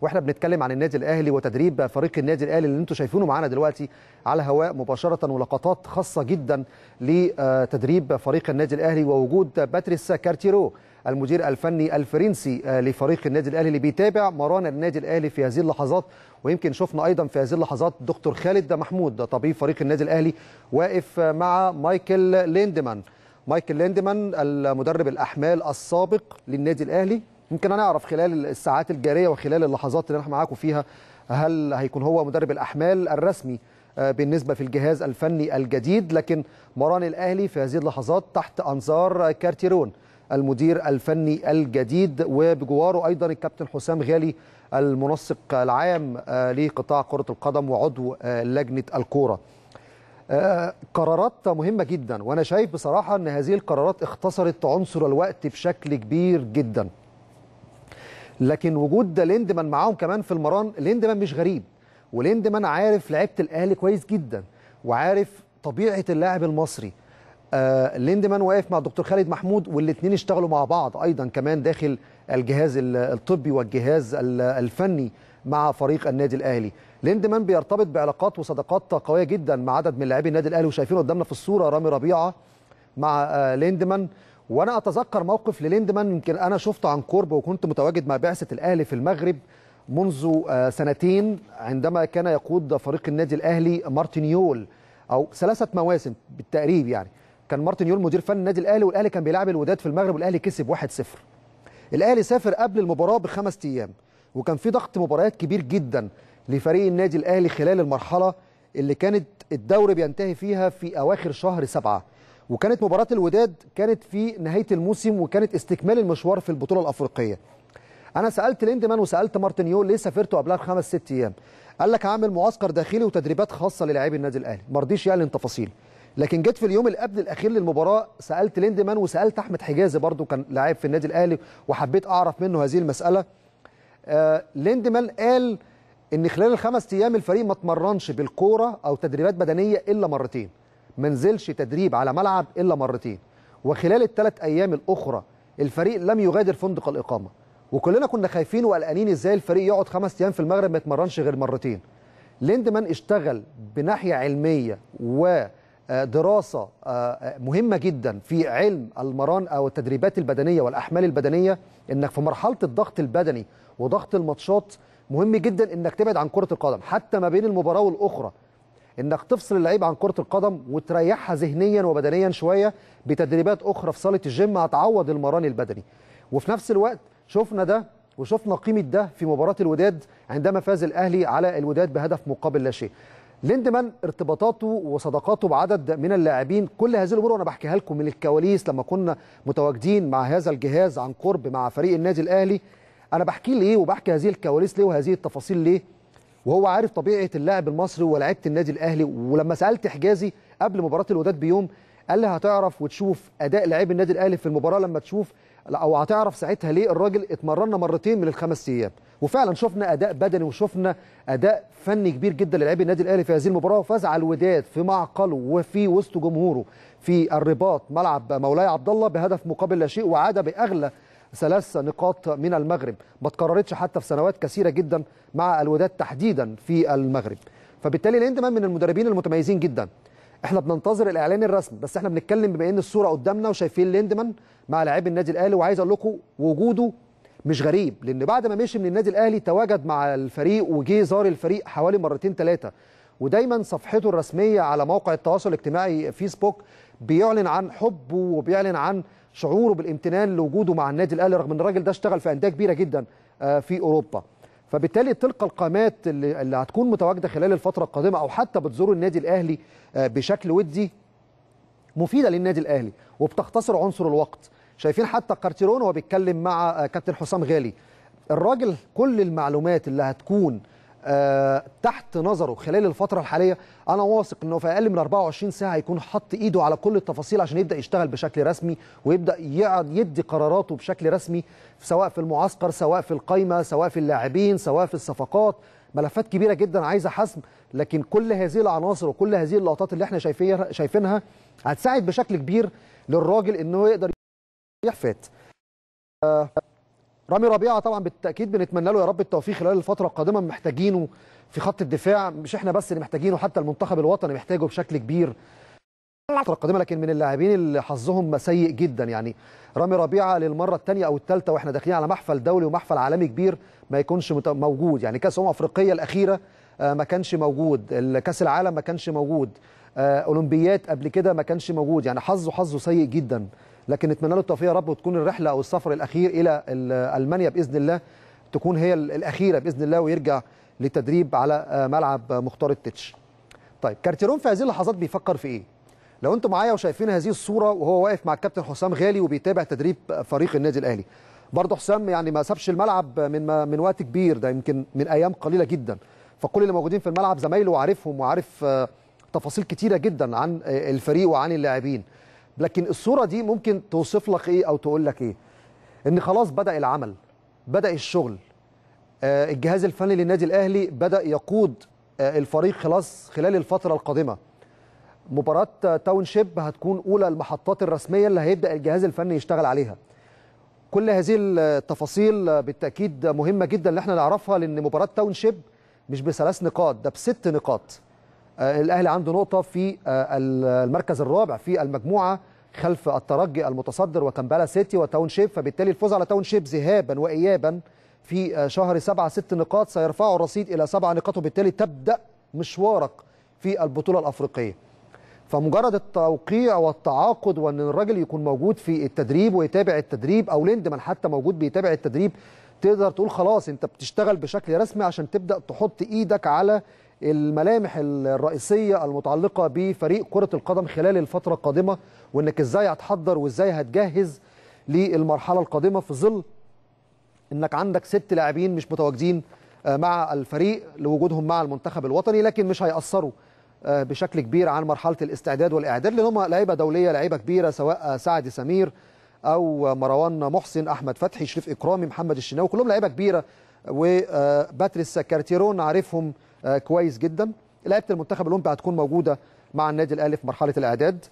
واحنا بنتكلم عن النادي الاهلي وتدريب فريق النادي الاهلي اللي انتم شايفينه معانا دلوقتي على هواء مباشره ولقطات خاصه جدا لتدريب فريق النادي الاهلي ووجود باتريس كارتيرو المدير الفني الفرنسي لفريق النادي الاهلي اللي بيتابع مران النادي الاهلي في هذه اللحظات ويمكن شفنا ايضا في هذه اللحظات دكتور خالد محمود طبيب فريق النادي الاهلي واقف مع مايكل ليندمان مايكل ليندمان المدرب الاحمال السابق للنادي الاهلي يمكن هنعرف خلال الساعات الجاريه وخلال اللحظات اللي احنا معاكم فيها هل هيكون هو مدرب الاحمال الرسمي آه، بالنسبه في الجهاز الفني الجديد لكن مران الاهلي في هذه اللحظات تحت انظار كارتيرون المدير الفني الجديد وبجواره ايضا الكابتن حسام غالي المنسق العام آه، لقطاع كره القدم وعضو آه، لجنه الكوره. قرارات مهمه جدا وانا شايف بصراحه ان هذه القرارات اختصرت عنصر الوقت بشكل كبير جدا. لكن وجود ليندمان معاهم كمان في المران ليندمان مش غريب وليندمان عارف لعيبه الاهلي كويس جدا وعارف طبيعه اللاعب المصري آه ليندمان واقف مع الدكتور خالد محمود والاثنين اشتغلوا مع بعض ايضا كمان داخل الجهاز الطبي والجهاز الفني مع فريق النادي الاهلي ليندمان بيرتبط بعلاقات وصداقات قويه جدا مع عدد من لاعبي النادي الاهلي وشايفين قدامنا في الصوره رامي ربيعه مع آه ليندمان وانا اتذكر موقف لليندمان يمكن انا شفته عن قرب وكنت متواجد مع بعثه الاهلي في المغرب منذ آه، سنتين عندما كان يقود فريق النادي الاهلي مارتن يول او ثلاثه مواسم بالتقريب يعني كان مارتن يول مدير فني النادي الاهلي والاهلي كان بيلعب الوداد في المغرب والاهلي كسب 1-0 الاهلي سافر قبل المباراه بخمس ايام وكان في ضغط مباريات كبير جدا لفريق النادي الاهلي خلال المرحله اللي كانت الدوري بينتهي فيها في اواخر شهر سبعه وكانت مباراة الوداد كانت في نهاية الموسم وكانت استكمال المشوار في البطولة الأفريقية أنا سألت ليندمان وسألت مارتينيو ليه سافرتوا قبلها بخمس ست أيام قال لك عامل معسكر داخلي وتدريبات خاصة للاعبي النادي الأهلي مرضيش يعلن تفاصيل لكن جيت في اليوم اللي قبل الاخير للمباراه سالت ليندمان وسالت احمد حجازي برضو كان لاعب في النادي الاهلي وحبيت اعرف منه هذه المساله آه ليندمان قال ان خلال الخمس ايام الفريق ما اتمرنش بالكوره او تدريبات بدنيه الا مرتين ما نزلش تدريب على ملعب الا مرتين وخلال الثلاث ايام الاخرى الفريق لم يغادر فندق الاقامه وكلنا كنا خايفين وقلقانين ازاي الفريق يقعد خمس ايام في المغرب ما يتمرنش غير مرتين ليندمان اشتغل بناحيه علميه ودراسه آه، آه، مهمه جدا في علم المران او التدريبات البدنيه والاحمال البدنيه انك في مرحله الضغط البدني وضغط الماتشات مهم جدا انك تبعد عن كره القدم حتى ما بين المباراه والاخرى انك تفصل اللعيب عن كره القدم وتريحها ذهنيا وبدنيا شويه بتدريبات اخرى في صاله الجيم هتعوض المران البدني وفي نفس الوقت شفنا ده وشفنا قيمه ده في مباراه الوداد عندما فاز الاهلي على الوداد بهدف مقابل لا شيء ليندمان ارتباطاته وصداقاته بعدد من اللاعبين كل هذه الامور وانا بحكيها لكم من الكواليس لما كنا متواجدين مع هذا الجهاز عن قرب مع فريق النادي الاهلي انا بحكي ليه وبحكي هذه الكواليس ليه وهذه التفاصيل ليه وهو عارف طبيعه اللاعب المصري ولاعيبه النادي الاهلي ولما سالت حجازي قبل مباراه الوداد بيوم قال لي هتعرف وتشوف اداء لاعب النادي الاهلي في المباراه لما تشوف او هتعرف ساعتها ليه الراجل اتمرنا مرتين من الخمس ايام وفعلا شفنا اداء بدني وشفنا اداء فني كبير جدا للاعب النادي الاهلي في هذه المباراه وفاز على الوداد في معقله وفي وسط جمهوره في الرباط ملعب مولاي عبد الله بهدف مقابل لا شيء وعاد باغلى ثلاث نقاط من المغرب ما تكررتش حتى في سنوات كثيرة جدا مع الوداد تحديدا في المغرب فبالتالي الهند من المدربين المتميزين جدا احنا بننتظر الاعلان الرسمي بس احنا بنتكلم بما ان الصوره قدامنا وشايفين ليندمان مع لاعبي النادي الاهلي وعايز اقول لكم وجوده مش غريب لان بعد ما مشي من النادي الاهلي تواجد مع الفريق وجه زار الفريق حوالي مرتين ثلاثه ودايما صفحته الرسميه على موقع التواصل الاجتماعي فيسبوك بيعلن عن حبه وبيعلن عن شعوره بالامتنان لوجوده مع النادي الاهلي رغم ان الراجل ده اشتغل في انديه كبيره جدا آه، في اوروبا فبالتالي تلقى القامات اللي, اللي هتكون متواجده خلال الفتره القادمه او حتى بتزور النادي الاهلي آه، بشكل ودي مفيده للنادي الاهلي وبتختصر عنصر الوقت شايفين حتى كارتيرون وهو بيتكلم مع آه، كابتن حسام غالي الراجل كل المعلومات اللي هتكون آه، تحت نظره خلال الفترة الحالية أنا واثق أنه في أقل من 24 ساعة هيكون حط إيده على كل التفاصيل عشان يبدأ يشتغل بشكل رسمي ويبدأ يدي قراراته بشكل رسمي سواء في المعسكر سواء في القايمة سواء في اللاعبين سواء في الصفقات ملفات كبيرة جدا عايزة حسم لكن كل هذه العناصر وكل هذه اللقطات اللي احنا شايفينها هتساعد بشكل كبير للراجل انه يقدر يحفت آه، رامي ربيعه طبعا بالتاكيد بنتمنى له يا رب التوفيق خلال الفتره القادمه محتاجينه في خط الدفاع مش احنا بس اللي محتاجينه حتى المنتخب الوطني محتاجه بشكل كبير الفتره القادمه لكن من اللاعبين اللي حظهم سيء جدا يعني رامي ربيعه للمره الثانيه او الثالثه واحنا داخلين على محفل دولي ومحفل عالمي كبير ما يكونش موجود يعني كاس امم افريقيه الاخيره آه، ما كانش موجود كاس العالم ما كانش موجود آه، اولمبيات قبل كده ما كانش موجود يعني حظه حظه سيء جدا لكن نتمنى له التوفيق يا رب وتكون الرحله او السفر الاخير الى المانيا باذن الله تكون هي الاخيره باذن الله ويرجع للتدريب على ملعب مختار التتش. طيب كارتيرون في هذه اللحظات بيفكر في ايه؟ لو انتم معايا وشايفين هذه الصوره وهو واقف مع الكابتن حسام غالي وبيتابع تدريب فريق النادي الاهلي. برضه حسام يعني ما سابش الملعب من من وقت كبير ده يمكن من ايام قليله جدا فكل اللي موجودين في الملعب زمايله وعارفهم وعارف آه، تفاصيل كتيره جدا عن آه، الفريق وعن اللاعبين لكن الصورة دي ممكن توصف لك ايه او تقول لك ايه ان خلاص بدأ العمل بدأ الشغل آه، الجهاز الفني للنادي الاهلي بدأ يقود آه، الفريق خلاص خلال الفترة القادمة مباراة تاونشيب هتكون اولى المحطات الرسمية اللي هيبدأ الجهاز الفني يشتغل عليها كل هذه التفاصيل بالتأكيد مهمة جدا اللي احنا نعرفها لأن مباراة تاونشيب مش بثلاث نقاط ده بست نقاط آه، الاهلي عنده نقطه في آه، المركز الرابع في المجموعه خلف الترجي المتصدر وكمبالا سيتي وتاون شيب فبالتالي الفوز على تاون شيب ذهابا وايابا في آه، شهر سبعة ست نقاط سيرفعه الرصيد الى سبعة نقاط وبالتالي تبدا مشوارك في البطوله الافريقيه فمجرد التوقيع والتعاقد وان الراجل يكون موجود في التدريب ويتابع التدريب او ليندمان حتى موجود بيتابع التدريب تقدر تقول خلاص انت بتشتغل بشكل رسمي عشان تبدا تحط ايدك على الملامح الرئيسيه المتعلقه بفريق كره القدم خلال الفتره القادمه وانك ازاي هتحضر وازاي هتجهز للمرحله القادمه في ظل انك عندك ست لاعبين مش متواجدين آه، مع الفريق لوجودهم مع المنتخب الوطني لكن مش هيأثروا آه، بشكل كبير عن مرحله الاستعداد والاعداد لان هم لعيبه دوليه لعيبه كبيره سواء سعد سمير او مروان محسن احمد فتحي شريف اكرامي محمد الشناوي كلهم لعيبه كبيره وباتريس آه، كارتيرون عارفهم آه، كويس جدا لعيبه المنتخب الاولمبي هتكون موجوده مع النادي الاهلي في مرحله الاعداد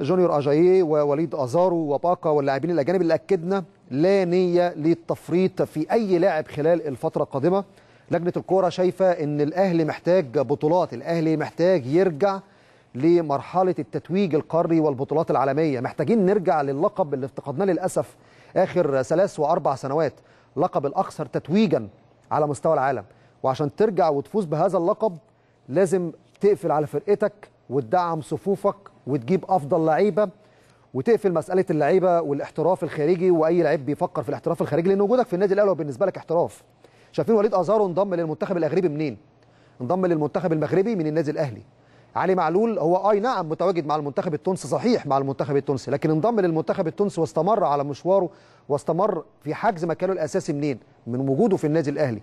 جونيور اجاييه ووليد ازارو وباكا واللاعبين الاجانب اللي اكدنا لا نيه للتفريط في اي لاعب خلال الفتره القادمه لجنه الكوره شايفه ان الاهلي محتاج بطولات الاهلي محتاج يرجع لمرحله التتويج القاري والبطولات العالميه محتاجين نرجع للقب اللي افتقدناه للاسف اخر ثلاث واربع سنوات لقب الاكثر تتويجا على مستوى العالم وعشان ترجع وتفوز بهذا اللقب لازم تقفل على فرقتك وتدعم صفوفك وتجيب افضل لعيبه وتقفل مساله اللعيبه والاحتراف الخارجي واي لعيب بيفكر في الاحتراف الخارجي لان وجودك في النادي الاهلي بالنسبه لك احتراف شايفين وليد ازارو انضم للمنتخب الاغربي منين انضم للمنتخب المغربي من النادي الاهلي علي معلول هو اي نعم متواجد مع المنتخب التونسي صحيح مع المنتخب التونسي لكن انضم للمنتخب التونسي واستمر على مشواره واستمر في حجز مكانه الاساسي منين من وجوده في النادي الاهلي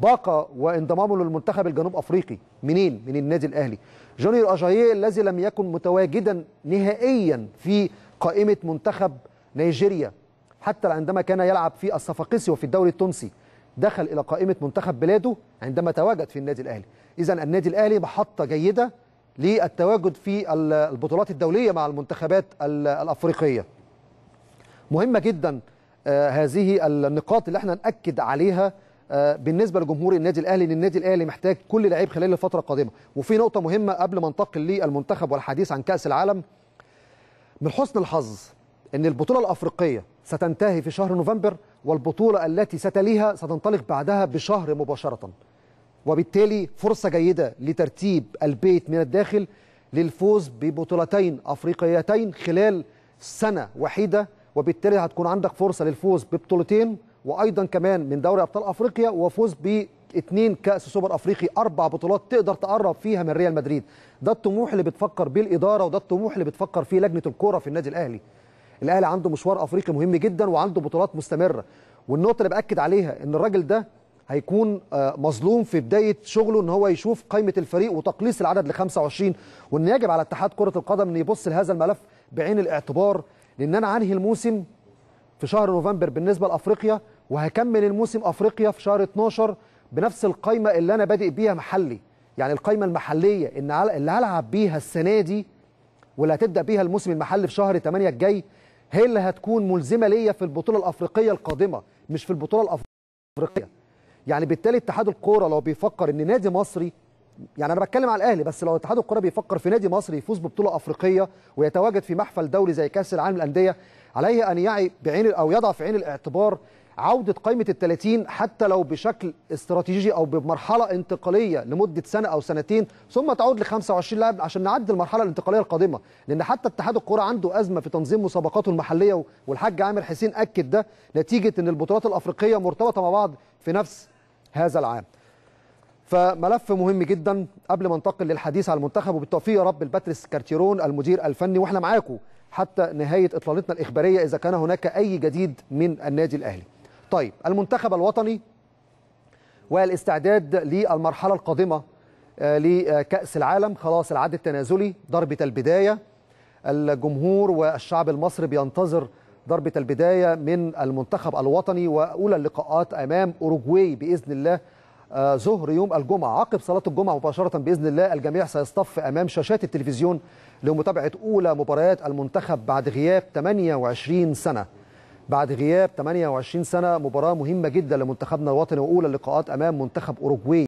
باقة وانضمامه للمنتخب الجنوب أفريقي منين؟ من النادي الأهلي جونيور أجاييه الذي لم يكن متواجدا نهائيا في قائمة منتخب نيجيريا حتى عندما كان يلعب في الصفاقسي وفي الدوري التونسي دخل إلى قائمة منتخب بلاده عندما تواجد في النادي الأهلي إذا النادي الأهلي محطة جيدة للتواجد في البطولات الدولية مع المنتخبات الأفريقية مهمة جدا آه، هذه النقاط اللي احنا نأكد عليها آه، بالنسبه لجمهور النادي الاهلي ان النادي الاهلي محتاج كل لعيب خلال الفتره القادمه وفي نقطه مهمه قبل ما انتقل للمنتخب والحديث عن كاس العالم من حسن الحظ ان البطوله الافريقيه ستنتهي في شهر نوفمبر والبطوله التي ستليها ستنطلق بعدها بشهر مباشره وبالتالي فرصه جيده لترتيب البيت من الداخل للفوز ببطولتين افريقيتين خلال سنه وحيده وبالتالي هتكون عندك فرصه للفوز ببطولتين وايضا كمان من دوري ابطال افريقيا وفوز اثنين كاس سوبر افريقي اربع بطولات تقدر تقرب فيها من ريال مدريد ده الطموح اللي بتفكر بيه الاداره وده الطموح اللي بتفكر فيه لجنه الكوره في النادي الاهلي الاهلي عنده مشوار افريقي مهم جدا وعنده بطولات مستمره والنقطه اللي باكد عليها ان الراجل ده هيكون آه، مظلوم في بدايه شغله ان هو يشوف قائمه الفريق وتقليص العدد ل 25 وان يجب على اتحاد كره القدم ان يبص لهذا الملف بعين الاعتبار لان انا انهي الموسم في شهر نوفمبر بالنسبه لافريقيا وهكمل الموسم افريقيا في شهر 12 بنفس القايمه اللي انا بادئ بيها محلي يعني القايمه المحليه ان اللي هلعب بيها السنه دي واللي هتبدا بيها الموسم المحلي في شهر 8 الجاي هي اللي هتكون ملزمه ليا في البطوله الافريقيه القادمه مش في البطوله الافريقيه يعني بالتالي اتحاد الكوره لو بيفكر ان نادي مصري يعني انا بتكلم على الاهلي بس لو اتحاد الكوره بيفكر في نادي مصري يفوز ببطوله افريقيه ويتواجد في محفل دولي زي كاس العالم للانديه عليه ان يعي بعين او يضع في عين الاعتبار عودة قائمة الثلاثين حتى لو بشكل استراتيجي أو بمرحلة انتقالية لمدة سنة أو سنتين ثم تعود ل 25 لاعب عشان نعدي المرحلة الانتقالية القادمة لأن حتى اتحاد الكرة عنده أزمة في تنظيم مسابقاته المحلية والحاج عامر حسين أكد ده نتيجة أن البطولات الأفريقية مرتبطة مع بعض في نفس هذا العام فملف مهم جدا قبل ما ننتقل للحديث على المنتخب وبالتوفيق يا رب الباتريس كارتيرون المدير الفني واحنا معاكم حتى نهايه اطلالتنا الاخباريه اذا كان هناك اي جديد من النادي الاهلي طيب المنتخب الوطني والاستعداد للمرحلة القادمة آه، لكأس العالم خلاص العد التنازلي ضربة البداية الجمهور والشعب المصري بينتظر ضربة البداية من المنتخب الوطني وأولى اللقاءات أمام أوروجواي بإذن الله آه، ظهر يوم الجمعة عقب صلاة الجمعة مباشرة بإذن الله الجميع سيصطف أمام شاشات التلفزيون لمتابعة أولى مباريات المنتخب بعد غياب 28 سنة بعد غياب 28 سنة مباراة مهمة جدا لمنتخبنا الوطني وأولى اللقاءات أمام منتخب أوروجواي